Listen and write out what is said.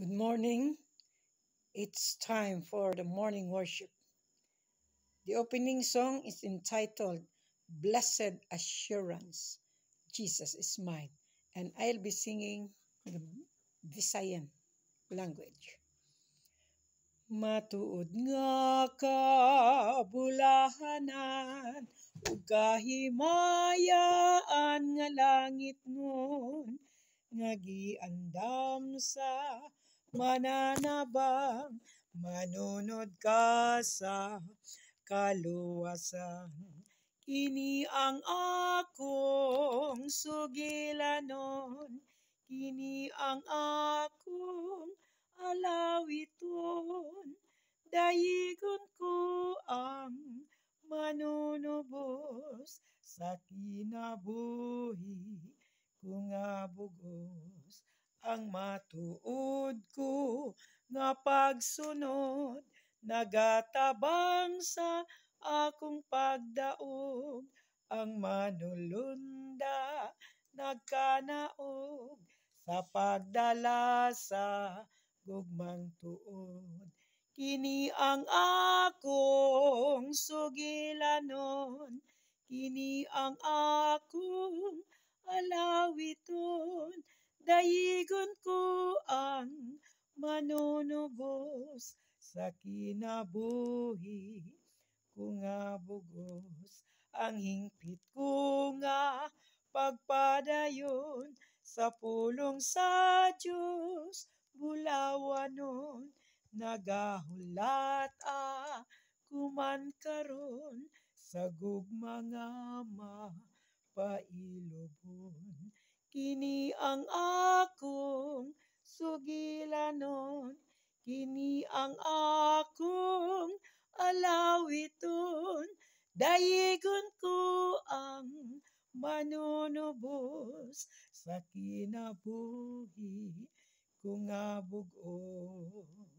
Good morning. It's time for the morning worship. The opening song is entitled Blessed Assurance Jesus is Mine, and I'll be singing the Visayan language. Matuod nga ka bulahanan, mayaan nga langit nun, nagiandam sa mananabang, manunod ka sa kaluwasan. Kini ang akong sugilanon, kini ang akong alawiton, dayigon ko ang manunubos sa kinabuhi kung abugos ang matuod ko nga pagsunod nagatabang sa akong pagdaog ang manulunda nagkanaog sa pagdala sa gugmang tuod kini ang akong sugilanon kini ang akong alawiton daigon ko ang manunubos sa kinabuhi ko nga bugos ang hingpit ko nga pagpadayon sa pulong sa Diyos bulawanon nagahulat a kuman karon sa gugma nga pailobon Kini ang akong sugilanon, kini ang akong alawiton, dayigon ko ang manunubos sa kinabuhi kung nga bugos.